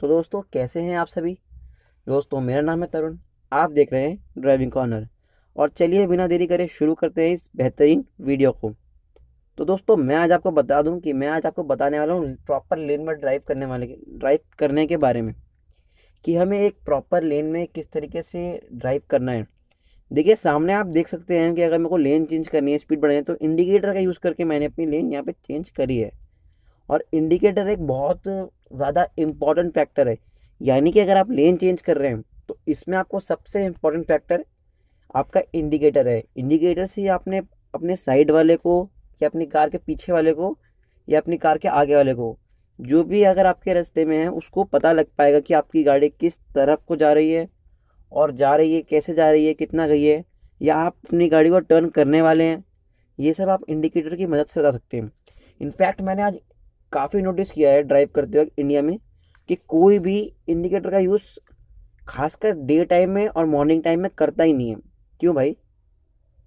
तो दोस्तों कैसे हैं आप सभी दोस्तों मेरा नाम है तरुण आप देख रहे हैं ड्राइविंग कॉर्नर और चलिए बिना देरी करे शुरू करते हैं इस बेहतरीन वीडियो को तो दोस्तों मैं आज आपको बता दूं कि मैं आज आपको बताने वाला हूँ प्रॉपर लेन में ड्राइव करने वाले ड्राइव करने के बारे में कि हमें एक प्रॉपर लेन में किस तरीके से ड्राइव करना है देखिए सामने आप देख सकते हैं कि अगर मेरे को लेन चेंज करनी है स्पीड बढ़ानी है तो इंडिकेटर का यूज़ करके मैंने अपनी लेन यहाँ पर चेंज करी है और इंडिकेटर एक बहुत ज़्यादा इम्पॉर्टेंट फैक्टर है यानी कि अगर आप लेन चेंज कर रहे हैं तो इसमें आपको सबसे इम्पॉर्टेंट फैक्टर आपका इंडिकेटर है इंडिकेटर से आपने अपने साइड वाले को या अपनी कार के पीछे वाले को या अपनी कार के आगे वाले को जो भी अगर आपके रास्ते में है उसको पता लग पाएगा कि आपकी गाड़ी किस तरफ को जा रही है और जा रही है कैसे जा रही है कितना गई है या आप अपनी गाड़ी को टर्न करने वाले हैं ये सब आप इंडिकेटर की मदद से बता सकते हैं इनफैक्ट मैंने आज काफ़ी नोटिस किया है ड्राइव करते वक्त इंडिया में कि कोई भी इंडिकेटर का यूज़ खासकर डे टाइम में और मॉर्निंग टाइम में करता ही नहीं है क्यों भाई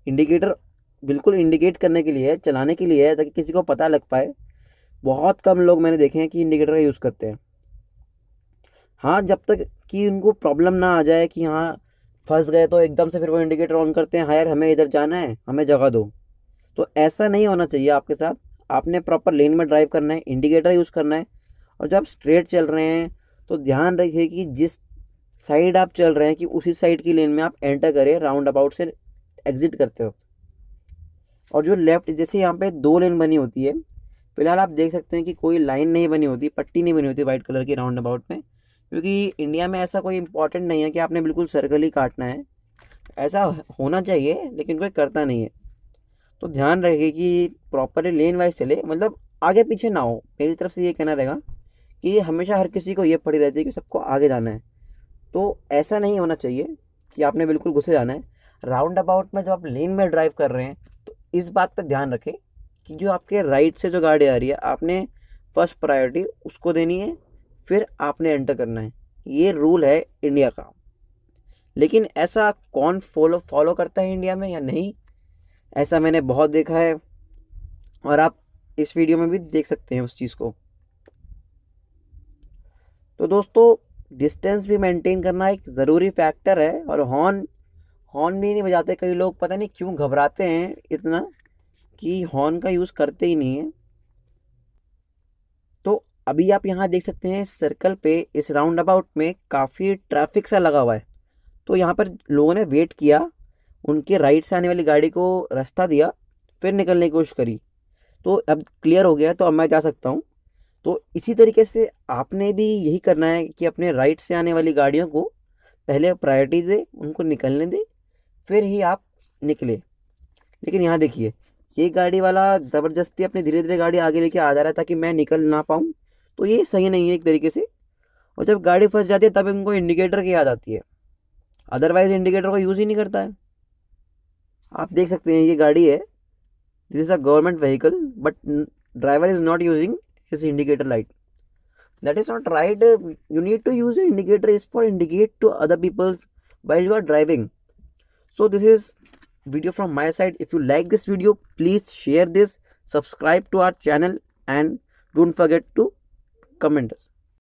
इंडिकेटर बिल्कुल इंडिकेट करने के लिए चलाने के लिए है ताकि किसी को पता लग पाए बहुत कम लोग मैंने देखे हैं कि इंडिकेटर का यूज़ करते हैं हाँ जब तक कि उनको प्रॉब्लम ना आ जाए कि हाँ फंस गए तो एकदम से फिर वो इंडिकेटर ऑन करते हैं हाँ यार हमें इधर जाना है हमें जगह दो तो ऐसा नहीं होना चाहिए आपके साथ आपने प्रॉपर लेन में ड्राइव करना है इंडिकेटर यूज़ करना है और जब आप स्ट्रेट चल रहे हैं तो ध्यान रखिए कि जिस साइड आप चल रहे हैं कि उसी साइड की लेन में आप एंटर करें राउंड अबाउट से एग्जिट करते हो और जो लेफ्ट जैसे यहाँ पे दो लेन बनी होती है फिलहाल आप देख सकते हैं कि कोई लाइन नहीं बनी होती पट्टी नहीं बनी होती वाइट कलर की राउंड अबाउट में क्योंकि इंडिया में ऐसा कोई इंपॉर्टेंट नहीं है कि आपने बिल्कुल सर्कल ही काटना है ऐसा होना चाहिए लेकिन कोई करता नहीं है तो ध्यान रखे कि प्रॉपरली लेन वाइज चले मतलब आगे पीछे ना हो मेरी तरफ से ये कहना रहेगा कि हमेशा हर किसी को ये पड़ी रहती है कि सबको आगे जाना है तो ऐसा नहीं होना चाहिए कि आपने बिल्कुल घुसे जाना है राउंड अबाउट में जब आप लेन में ड्राइव कर रहे हैं तो इस बात पर ध्यान रखें कि जो आपके राइट से जो गाड़ी आ रही है आपने फर्स्ट प्रायोरिटी उसको देनी है फिर आपने एंटर करना है ये रूल है इंडिया का लेकिन ऐसा कौन फॉलो फॉलो करता है इंडिया में या नहीं ऐसा मैंने बहुत देखा है और आप इस वीडियो में भी देख सकते हैं उस चीज़ को तो दोस्तों डिस्टेंस भी मेंटेन करना एक ज़रूरी फैक्टर है और हॉर्न हॉर्न भी नहीं बजाते कई लोग पता नहीं क्यों घबराते हैं इतना कि हॉर्न का यूज़ करते ही नहीं है तो अभी आप यहाँ देख सकते हैं सर्कल पे इस राउंड अबाउट में काफ़ी ट्रैफिक सा लगा हुआ है तो यहाँ पर लोगों ने वेट किया उनके राइट से आने वाली गाड़ी को रास्ता दिया फिर निकलने की कोशिश करी तो अब क्लियर हो गया तो अब मैं जा सकता हूँ तो इसी तरीके से आपने भी यही करना है कि अपने राइट से आने वाली गाड़ियों को पहले प्रायोरिटी दे उनको निकलने दे फिर ही आप निकले लेकिन यहाँ देखिए ये गाड़ी वाला ज़बरदस्ती अपने धीरे धीरे गाड़ी आगे लेके आ जा रहा है ताकि मैं निकल ना पाऊँ तो ये सही नहीं है एक तरीके से और जब गाड़ी फंस जाती है तब इनको इंडिकेटर की याद आती है अदरवाइज़ इंडिकेटर को यूज़ ही नहीं करता है आप देख सकते हैं ये गाड़ी है this is a government vehicle but driver is not using his indicator light that is not right you need to use indicator is for indicate to other peoples while you are driving so this is video from my side if you like this video please share this subscribe to our channel and don't forget to comment